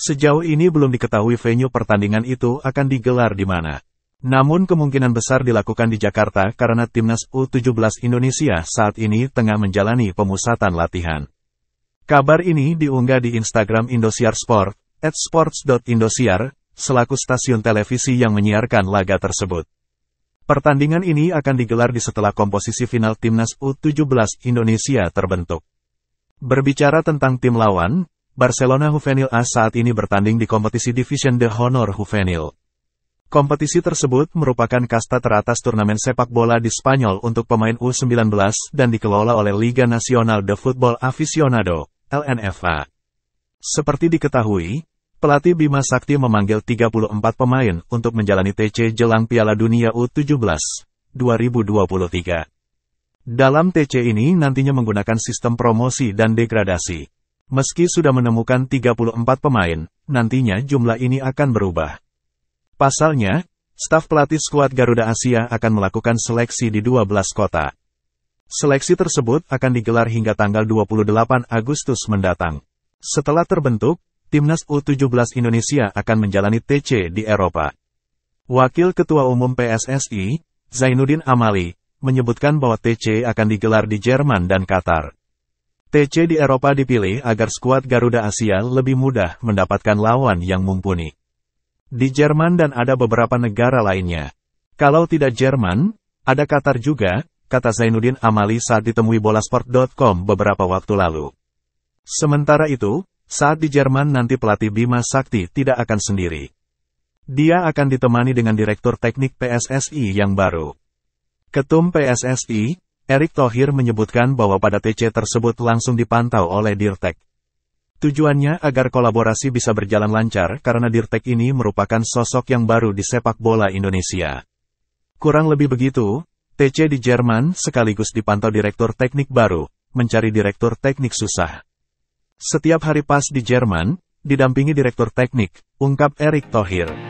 Sejauh ini belum diketahui venue pertandingan itu akan digelar di mana. Namun kemungkinan besar dilakukan di Jakarta karena timnas U17 Indonesia saat ini tengah menjalani pemusatan latihan. Kabar ini diunggah di Instagram Indosiar Sport, at sports.indosiar, selaku stasiun televisi yang menyiarkan laga tersebut. Pertandingan ini akan digelar di setelah komposisi final timnas U17 Indonesia terbentuk. Berbicara tentang tim lawan, Barcelona Juvenil A saat ini bertanding di kompetisi Division de Honor Juvenil. Kompetisi tersebut merupakan kasta teratas turnamen sepak bola di Spanyol untuk pemain U19 dan dikelola oleh Liga Nasional de Football Aficionado, LNFA. Seperti diketahui, pelatih Bima Sakti memanggil 34 pemain untuk menjalani TC jelang Piala Dunia U17 2023. Dalam TC ini nantinya menggunakan sistem promosi dan degradasi. Meski sudah menemukan 34 pemain, nantinya jumlah ini akan berubah. Pasalnya, staf pelatih skuad Garuda Asia akan melakukan seleksi di 12 kota. Seleksi tersebut akan digelar hingga tanggal 28 Agustus mendatang. Setelah terbentuk, Timnas U17 Indonesia akan menjalani TC di Eropa. Wakil Ketua Umum PSSI, Zainuddin Amali, menyebutkan bahwa TC akan digelar di Jerman dan Qatar. TC di Eropa dipilih agar skuad Garuda Asia lebih mudah mendapatkan lawan yang mumpuni. Di Jerman dan ada beberapa negara lainnya. Kalau tidak Jerman, ada Qatar juga, kata Zainuddin Amali saat ditemui bolasport.com beberapa waktu lalu. Sementara itu, saat di Jerman nanti pelatih Bima Sakti tidak akan sendiri. Dia akan ditemani dengan Direktur Teknik PSSI yang baru. Ketum PSSI, Erick Thohir menyebutkan bahwa pada TC tersebut langsung dipantau oleh Dirtek. Tujuannya agar kolaborasi bisa berjalan lancar karena Dirtek ini merupakan sosok yang baru di sepak bola Indonesia. Kurang lebih begitu, TC di Jerman sekaligus dipantau direktur teknik baru, mencari direktur teknik susah. Setiap hari pas di Jerman, didampingi direktur teknik, ungkap Erick Thohir.